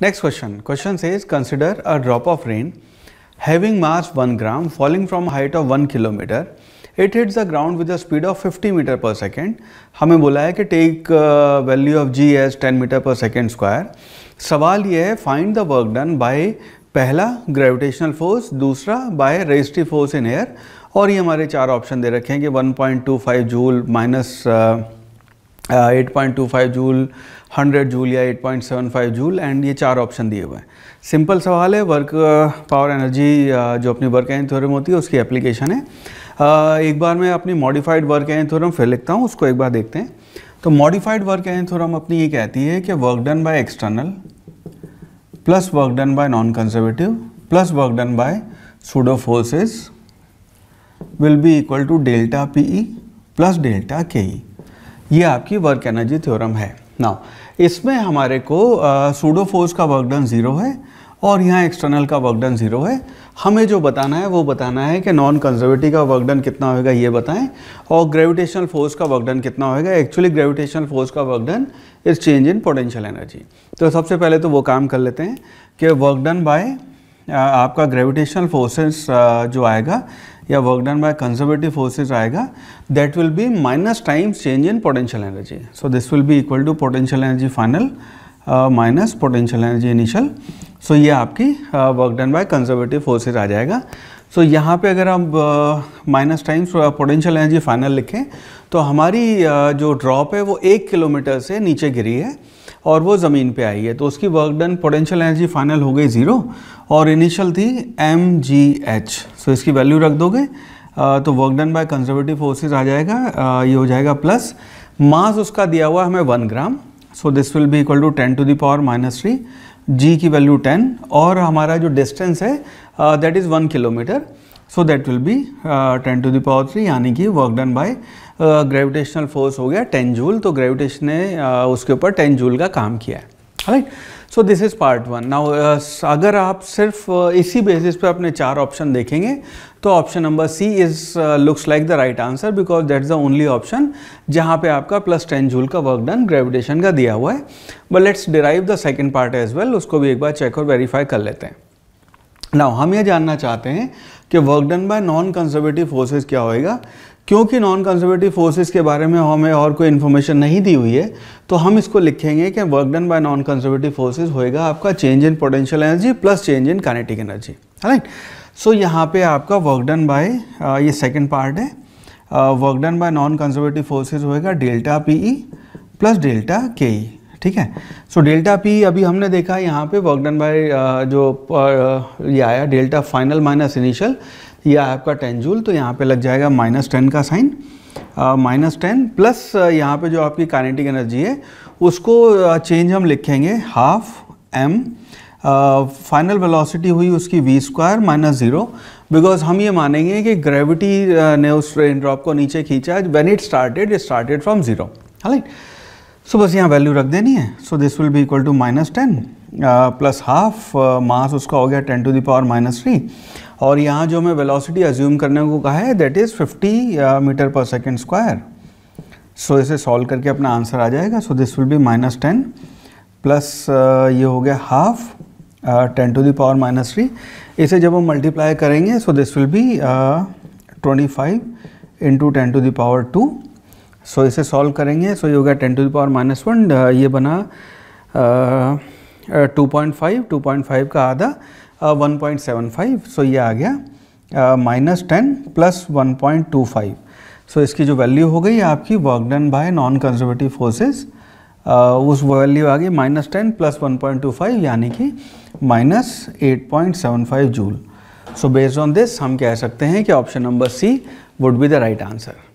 Next question. Question says consider a drop of rain having mass 1 gram falling from a height of 1 kilometer. It hits the ground with a speed of 50 meter per second. हमें बोला है कि take value of g as 10 meter per second square. सवाल ये है find the work done by पहला gravitational force दूसरा by resistive force in air और ये हमारे चार ऑप्शन दे रखे हैं कि 1.25 joule minus uh, eight point two five joule hundred joule या eight point seven five joule and ये चार ऑप्शन दिए हुए हैं सिंपल सवाल है वर्क पावर एनर्जी जो अपनी वर्क एन थ्योरम होती है उसकी एप्लीकेशन है uh, एक बार मैं अपनी मॉडिफाइड वर्क एन थ्योरम फिर लिखता हूँ उसको एक बार देखते हैं तो मॉडिफाइड वर्क एन थ्योरम अपनी ये कहती है कि work done by external plus work done by non conservative plus work done by pseudo forces will be equal to delta P E plus delta K E ये आपकी work energy theorem है ना इसमें हमारे को सूडो फोर्स का work done zero है और यहाँ एक्सटर्नल का वर्क डन ज़ीरो है हमें जो बताना है वो बताना है कि नॉन कंजर्वेटिव का वर्क डन कितना होएगा ये बताएं और ग्रेविटेशनल फोर्स का वर्क डन कितना होएगा एक्चुअली ग्रेविटेशनल फोर्स का work done is change in potential energy तो सबसे पहले तो वो काम कर लेते हैं कि वर्क डन बाय आपका ग्रेविटेशनल फोर्सेस जो आएगा या work done by conservative forces आएगा that will be minus times change in potential energy so this will be equal to potential energy final minus potential energy initial so ये आपकी work done by conservative forces आ जाएगा so so, यहाँ पे अगर हम minus times potential energy final लिखें तो हमारी uh, जो ड्रॉप है वो एक किलोमीटर से नीचे गिरी है और वो ज़मीन पे आई है तो उसकी work done potential energy final हो गई ज़ीरो और इनिशियल थी एम जी एच सो इसकी वैल्यू रख दोगे तो work done by conservative forces आ जाएगा ये हो जाएगा प्लस मास उसका दिया हुआ हमें one gram so this will be equal to ten to the power minus three g की वैल्यू 10 और हमारा जो डिस्टेंस है that is one kilometre so that will be 10 to the power three यानी कि work done by gravitational force हो गया 10 joule तो ग्रेविटेशन ने uh, उसके ऊपर 10 जूल का काम किया है right so this is part one now अगर आप सिर्फ इसी बेसिस पे अपने चार ऑप्शन देखेंगे तो option number C is looks like the right answer because that is the only option जहाँ पे आपका प्लस टेन जूल का वर्क डन ग्रेविटेशन का दिया हुआ है but let's derive the second part as well उसको भी एक बार चेक और वेरीफाई कर लेते हैं नाउ हम ये जानना चाहते हैं कि work done by non conservative forces क्या होएगा क्योंकि नॉन कंजर्वेटिव फोर्सेस के बारे में हमें और कोई इन्फॉर्मेशन नहीं दी हुई है तो हम इसको लिखेंगे कि work done by non conservative forces होएगा आपका change in potential energy plus change in kinetic energy है राइट सो यहाँ पे आपका वर्क डन बाय ये सेकेंड पार्ट है work done by non conservative forces होएगा delta P E plus delta K E e, ठीक है सो डेल्टा पी e अभी हमने देखा यहाँ पे वर्क डन बाय जो uh, ये आया डेल्टा फाइनल माइनस इनिशियल यह आपका टेन जूल तो यहाँ पे लग जाएगा माइनस टेन का साइन माइनस टेन प्लस यहाँ पे जो आपकी काइनेटिक एनर्जी है उसको चेंज हम लिखेंगे हाफ एम फाइनल वेलोसिटी हुई उसकी V square minus zero because हम ये मानेंगे कि ग्रेविटी ने उस ट्रेन ड्रॉप को नीचे खींचा when it started it started from zero right so बस यहाँ वैल्यू रख देनी है सो दिस विल भी equal to minus ten plus half mass उसका हो गया ten to the power minus three और यहाँ जो हमें वेलोसिटी अज्यूम करने को कहा है that is fifty metre per second square so इसे सॉल्व करके अपना आंसर आ जाएगा so this will be minus ten plus ये हो गया half ten to the power minus three इसे जब हम मल्टीप्लाई करेंगे so this will be twenty five into ten to the power two so इसे सॉल्व करेंगे सो so ये हो गया ten to the power minus one ये बना uh, 2.5 2.5 का आधा one point seven five so ये आ गया minus ten plus one point two five so इसकी जो वैल्यू हो गई आपकी work done by non conservative forces उस वैल्यू आ गई minus ten plus one point two five यानी कि minus eight point seven five joule so based on this हम कह सकते हैं कि option number C would be the right answer